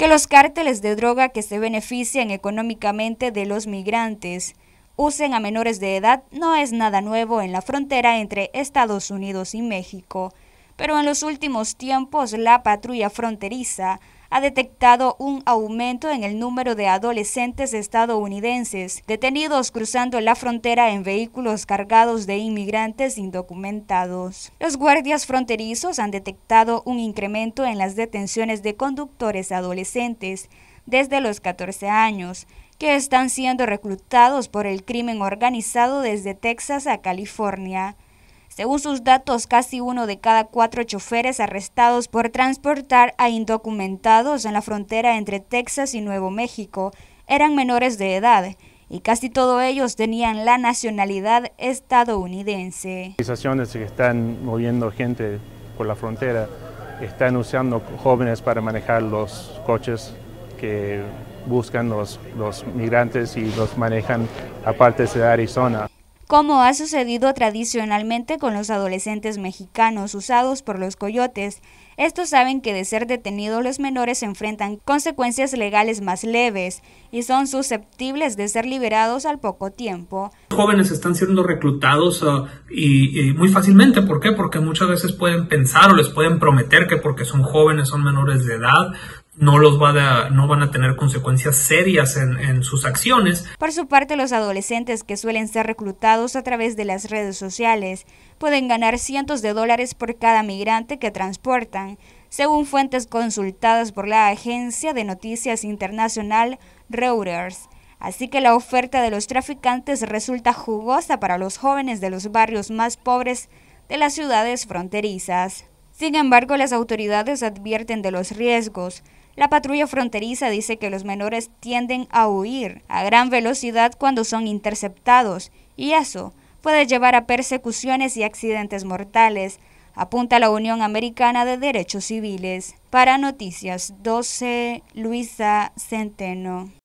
que los cárteles de droga que se benefician económicamente de los migrantes usen a menores de edad no es nada nuevo en la frontera entre Estados Unidos y México, pero en los últimos tiempos la patrulla fronteriza ha detectado un aumento en el número de adolescentes estadounidenses detenidos cruzando la frontera en vehículos cargados de inmigrantes indocumentados. Los guardias fronterizos han detectado un incremento en las detenciones de conductores adolescentes desde los 14 años, que están siendo reclutados por el crimen organizado desde Texas a California. Según sus datos, casi uno de cada cuatro choferes arrestados por transportar a indocumentados en la frontera entre Texas y Nuevo México eran menores de edad y casi todos ellos tenían la nacionalidad estadounidense. Las Organizaciones que están moviendo gente por la frontera están usando jóvenes para manejar los coches que buscan los, los migrantes y los manejan a partes de Arizona como ha sucedido tradicionalmente con los adolescentes mexicanos usados por los coyotes. Estos saben que de ser detenidos los menores enfrentan consecuencias legales más leves y son susceptibles de ser liberados al poco tiempo. Los jóvenes están siendo reclutados ah, y, muy fácilmente. ¿Por qué? Porque muchas veces pueden pensar o les pueden prometer que porque son jóvenes, son menores de edad, no los van a, no van a tener consecuencias serias en, en, sus acciones. Por su parte, los adolescentes que suelen ser reclutados a través de las redes sociales pueden ganar cientos de dólares por cada migrante que transportan, según fuentes consultadas por la agencia de noticias internacional Reuters. Así que la oferta de los traficantes resulta jugosa para los jóvenes de los barrios más pobres de las ciudades fronterizas. Sin embargo, las autoridades advierten de los riesgos, la patrulla fronteriza dice que los menores tienden a huir a gran velocidad cuando son interceptados y eso puede llevar a persecuciones y accidentes mortales, apunta la Unión Americana de Derechos Civiles. Para Noticias 12, Luisa Centeno.